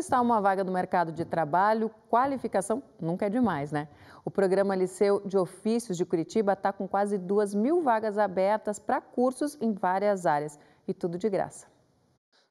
está uma vaga no mercado de trabalho, qualificação nunca é demais, né? O programa Liceu de Ofícios de Curitiba está com quase duas mil vagas abertas para cursos em várias áreas e tudo de graça.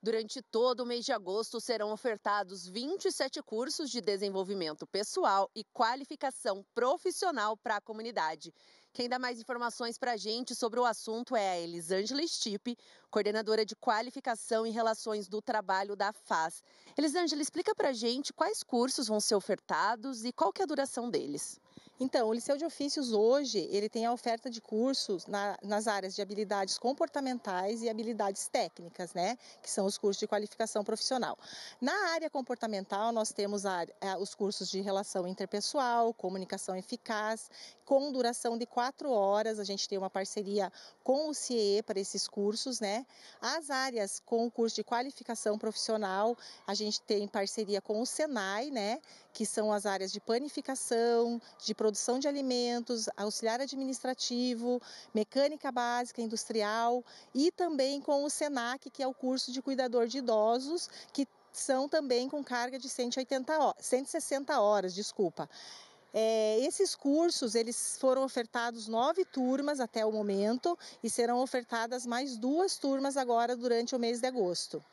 Durante todo o mês de agosto serão ofertados 27 cursos de desenvolvimento pessoal e qualificação profissional para a comunidade. Quem dá mais informações para a gente sobre o assunto é a Elisângela Stipe, coordenadora de qualificação e relações do trabalho da FAS. Elisângela, explica para a gente quais cursos vão ser ofertados e qual que é a duração deles. Então, o Liceu de Ofícios hoje, ele tem a oferta de cursos na, nas áreas de habilidades comportamentais e habilidades técnicas, né? Que são os cursos de qualificação profissional. Na área comportamental, nós temos a, a, é, os cursos de relação interpessoal, comunicação eficaz, com duração de quatro horas. A gente tem uma parceria com o CIE para esses cursos, né? As áreas com o curso de qualificação profissional, a gente tem parceria com o SENAI, né? Que são as áreas de planificação, de produção de alimentos, auxiliar administrativo, mecânica básica industrial e também com o SENAC, que é o curso de cuidador de idosos, que são também com carga de 180 horas, 160 horas, desculpa. É, esses cursos eles foram ofertados nove turmas até o momento e serão ofertadas mais duas turmas agora durante o mês de agosto.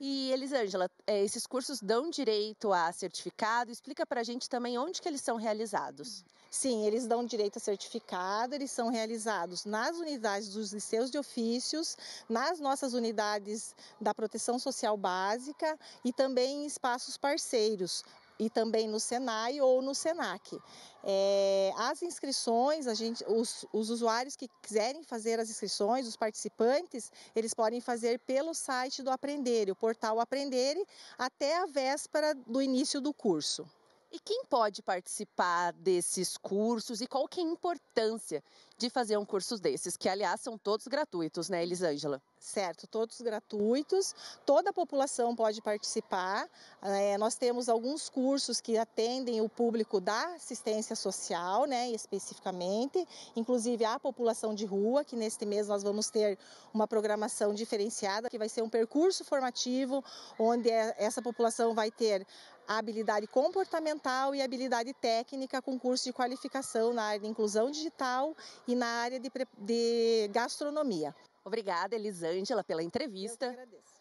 E Elisângela, é, esses cursos dão direito a certificado? Explica para a gente também onde que eles são realizados. Sim, eles dão direito a certificado, eles são realizados nas unidades dos liceus de ofícios, nas nossas unidades da proteção social básica e também em espaços parceiros, e também no Senai ou no Senac. É, as inscrições, a gente, os, os, usuários que quiserem fazer as inscrições, os participantes, eles podem fazer pelo site do Aprender, o portal Aprender, até a véspera do início do curso. E quem pode participar desses cursos e qual que é a importância de fazer um curso desses, que aliás são todos gratuitos, né, Elisângela? Certo, todos gratuitos, toda a população pode participar. É, nós temos alguns cursos que atendem o público da assistência social, né, especificamente, inclusive a população de rua, que neste mês nós vamos ter uma programação diferenciada, que vai ser um percurso formativo, onde é, essa população vai ter a habilidade comportamental e habilidade técnica com curso de qualificação na área de inclusão digital e na área de, de gastronomia. Obrigada, Elisângela, pela entrevista. Eu que agradeço.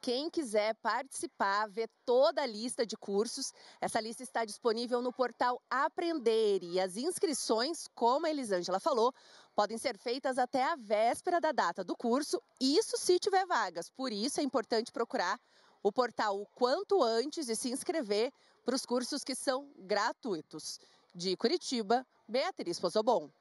Quem quiser participar, ver toda a lista de cursos, essa lista está disponível no portal Aprender. E as inscrições, como a Elisângela falou, podem ser feitas até a véspera da data do curso, isso se tiver vagas. Por isso é importante procurar o portal o quanto antes e se inscrever para os cursos que são gratuitos. De Curitiba, Beatriz Pozobon.